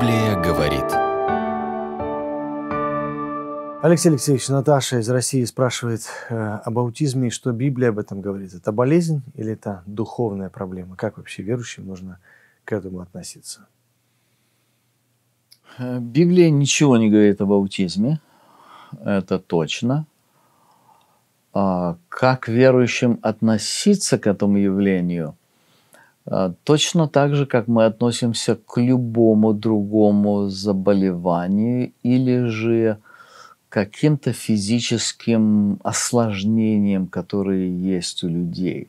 Библия говорит. Алексей Алексеевич, Наташа из России спрашивает э, об аутизме что Библия об этом говорит. Это болезнь или это духовная проблема? Как вообще верующим нужно к этому относиться? Э, Библия ничего не говорит об аутизме, это точно. А как верующим относиться к этому явлению – а, точно так же, как мы относимся к любому другому заболеванию или же каким-то физическим осложнениям, которые есть у людей.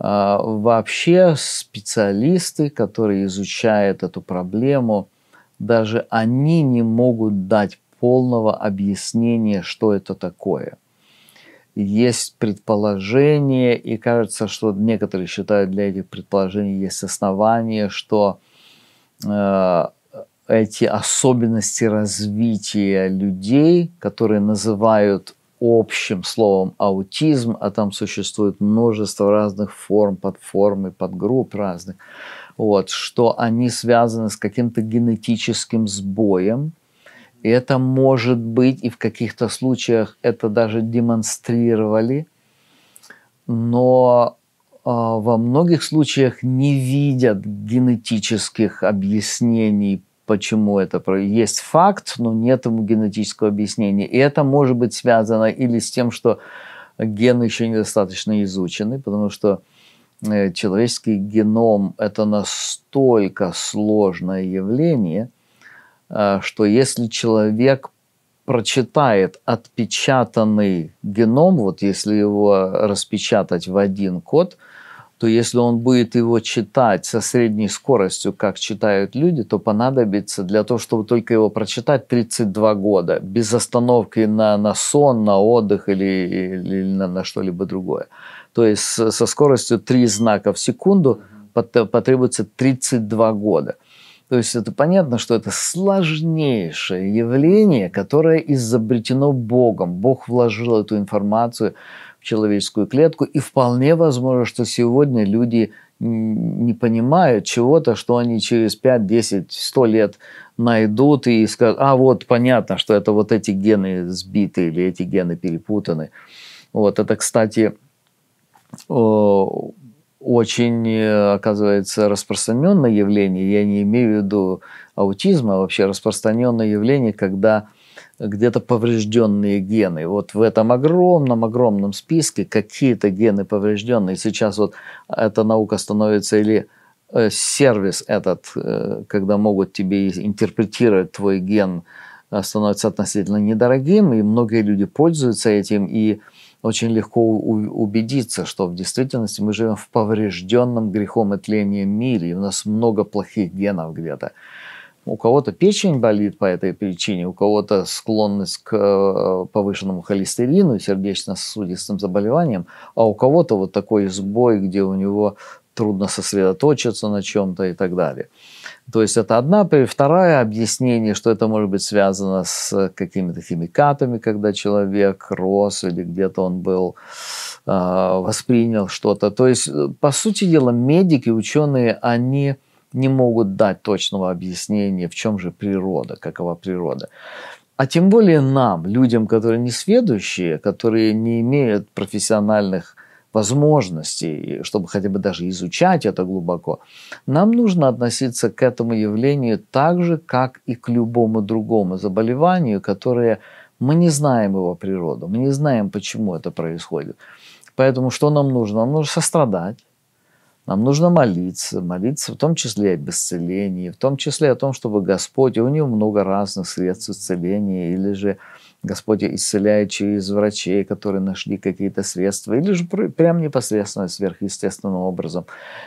А, вообще специалисты, которые изучают эту проблему, даже они не могут дать полного объяснения, что это такое – есть предположения, и кажется, что некоторые считают для этих предположений есть основания, что э, эти особенности развития людей, которые называют общим словом аутизм, а там существует множество разных форм, подформ и подгрупп разных, вот, что они связаны с каким-то генетическим сбоем – и это может быть, и в каких-то случаях это даже демонстрировали, но а, во многих случаях не видят генетических объяснений, почему это есть факт, но нет ему генетического объяснения. И это может быть связано или с тем, что гены еще недостаточно изучены, потому что э, человеческий геном – это настолько сложное явление – Э, что если человек прочитает отпечатанный геном, вот если его распечатать в один код, то если он будет его читать со средней скоростью, как читают люди, то понадобится для того, чтобы только его прочитать 32 года, без остановки на, на сон, на отдых или, или на, на что-либо другое. То есть со скоростью 3 знака в секунду потребуется 32 года – то есть это понятно, что это сложнейшее явление, которое изобретено Богом. Бог вложил эту информацию в человеческую клетку, и вполне возможно, что сегодня люди не понимают чего-то, что они через 5, 10, 100 лет найдут и скажут, а вот понятно, что это вот эти гены сбиты или эти гены перепутаны. Вот это, кстати, очень, э, оказывается, распространенное явление, я не имею в виду аутизма, а вообще распространенное явление, когда где-то поврежденные гены. Вот в этом огромном-огромном списке какие-то гены поврежденные. Сейчас вот эта наука становится или э, сервис этот, э, когда могут тебе интерпретировать твой ген, становится относительно недорогим, и многие люди пользуются этим, и очень легко убедиться, что в действительности мы живем в поврежденном грехом и тлением мире, и у нас много плохих генов где-то. У кого-то печень болит по этой причине, у кого-то склонность к э, повышенному холестерину и сердечно-сосудистым заболеваниям, а у кого-то вот такой сбой, где у него трудно сосредоточиться на чем-то и так далее. То есть это одна, второе объяснение, что это может быть связано с э, какими-то химикатами, когда человек рос или где-то он был, а, воспринял что-то. То есть, э, по сути дела, медики, ученые, они не могут дать точного объяснения, в чем же природа, какова природа. А тем более нам, людям, которые не сведущие, которые не имеют профессиональных возможностей, чтобы хотя бы даже изучать это глубоко, нам нужно относиться к этому явлению так же, как и к любому другому заболеванию, которое мы не знаем его природу, мы не знаем, почему это происходит. Поэтому что нам нужно? Нам нужно сострадать, нам нужно молиться, молиться в том числе об исцелении, в том числе о том, чтобы Господь, и у него много разных средств исцеления, или же Господи исцеляющие через врачей, которые нашли какие-то средства, или же прям непосредственно сверхъестественным образом.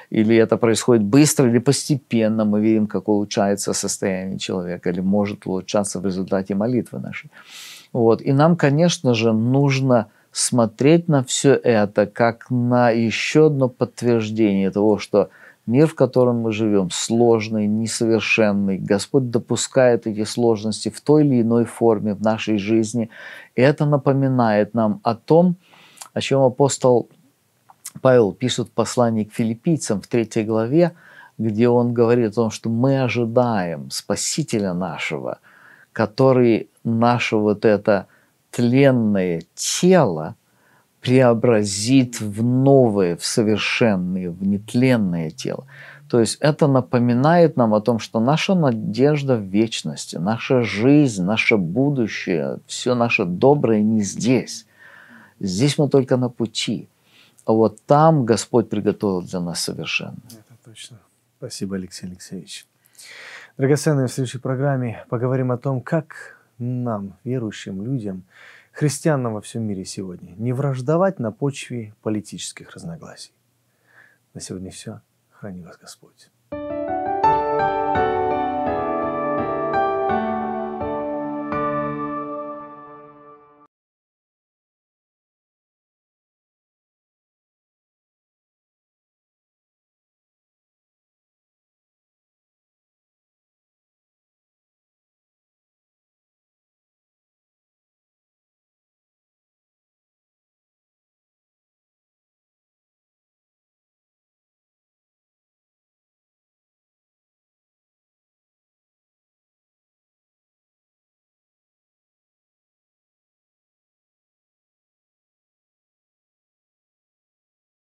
Или это происходит быстро, или постепенно мы видим, как улучшается состояние человека, или может улучшаться в результате молитвы нашей. Вот. И нам, конечно же, нужно смотреть на все это как на еще одно подтверждение того, что – Мир, в котором мы живем, сложный, несовершенный. Господь допускает эти сложности в той или иной форме в нашей жизни. И это напоминает нам о том, о чем апостол Павел пишет в послании к филиппийцам в третьей главе, где он говорит о том, что мы ожидаем Спасителя нашего, который наше вот это тленное тело – преобразит в новое, в совершенное, в нетленное тело. То есть это напоминает нам о том, что наша надежда в вечности, наша жизнь, наше будущее, все наше доброе не здесь. Здесь мы только на пути. А вот там Господь приготовил для нас совершенно. Это точно. Спасибо, Алексей Алексеевич. Драгоценные, в следующей программе поговорим о том, как нам, верующим людям, христианам во всем мире сегодня не враждовать на почве политических разногласий. На сегодня все. Храни вас Господь.